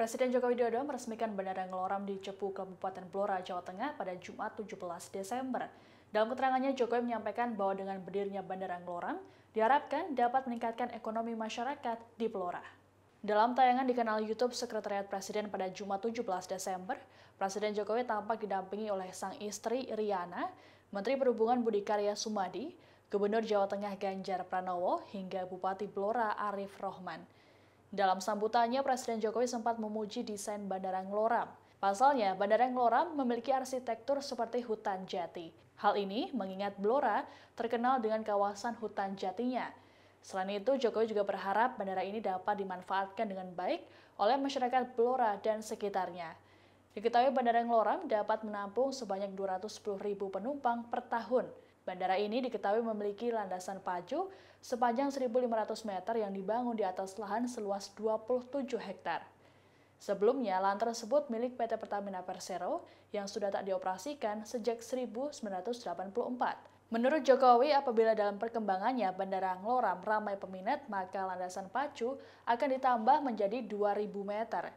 Presiden Joko Widodo meresmikan Bandara Ngeloram di Cepu, Kabupaten Blora, Jawa Tengah pada Jumat 17 Desember. Dalam keterangannya, Jokowi menyampaikan bahwa dengan berdirinya Bandara Ngeloram, diharapkan dapat meningkatkan ekonomi masyarakat di Blora. Dalam tayangan di kanal YouTube Sekretariat Presiden pada Jumat 17 Desember, Presiden Jokowi tampak didampingi oleh sang istri Riana, Menteri Perhubungan Budi Karya Sumadi, Gubernur Jawa Tengah Ganjar Pranowo, hingga Bupati Blora Arif Rohman. Dalam sambutannya, Presiden Jokowi sempat memuji desain Bandara Ngeloram. Pasalnya, Bandara Ngeloram memiliki arsitektur seperti hutan jati. Hal ini mengingat Blora terkenal dengan kawasan hutan jatinya. Selain itu, Jokowi juga berharap bandara ini dapat dimanfaatkan dengan baik oleh masyarakat Blora dan sekitarnya. Diketahui Bandara Ngeloram dapat menampung sebanyak 210.000 penumpang per tahun. Bandara ini diketahui memiliki landasan pacu sepanjang 1.500 meter yang dibangun di atas lahan seluas 27 hektar. Sebelumnya, lahan tersebut milik PT Pertamina Persero yang sudah tak dioperasikan sejak 1984. Menurut Jokowi, apabila dalam perkembangannya Bandara Ngloram ramai peminat, maka landasan pacu akan ditambah menjadi 2.000 meter.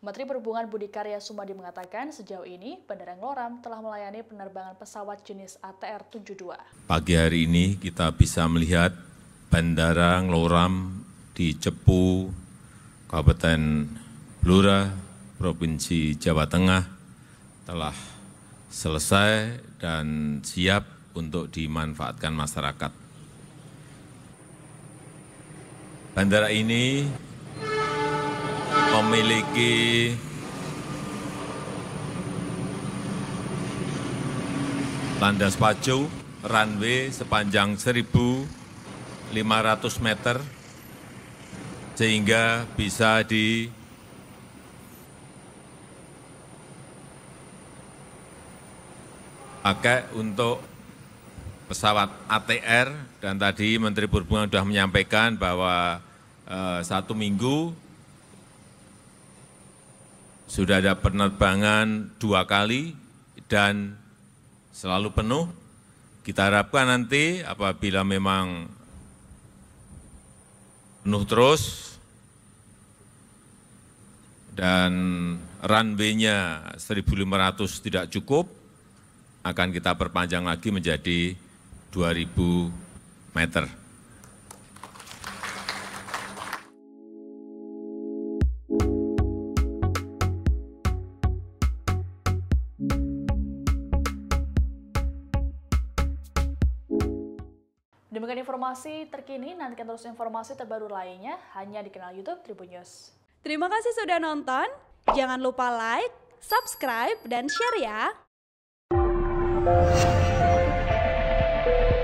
Menteri Perhubungan Budi Karya Sumadi mengatakan sejauh ini Bandara Ngloram telah melayani penerbangan pesawat jenis ATR-72. Pagi hari ini kita bisa melihat Bandara Ngloram di Cepu, Kabupaten Blora, Provinsi Jawa Tengah telah selesai dan siap untuk dimanfaatkan masyarakat. Bandara ini memiliki landas pacu, runway sepanjang 1.500 meter, sehingga bisa di pakai untuk pesawat ATR dan tadi Menteri Perhubungan sudah menyampaikan bahwa eh, satu minggu sudah ada penerbangan dua kali dan selalu penuh. Kita harapkan nanti apabila memang penuh terus dan runway-nya 1.500 tidak cukup, akan kita perpanjang lagi menjadi 2.000 meter. Demikian informasi terkini, nantikan terus informasi terbaru lainnya hanya di kanal YouTube Tribun News. Terima kasih sudah nonton. Jangan lupa like, subscribe, dan share ya.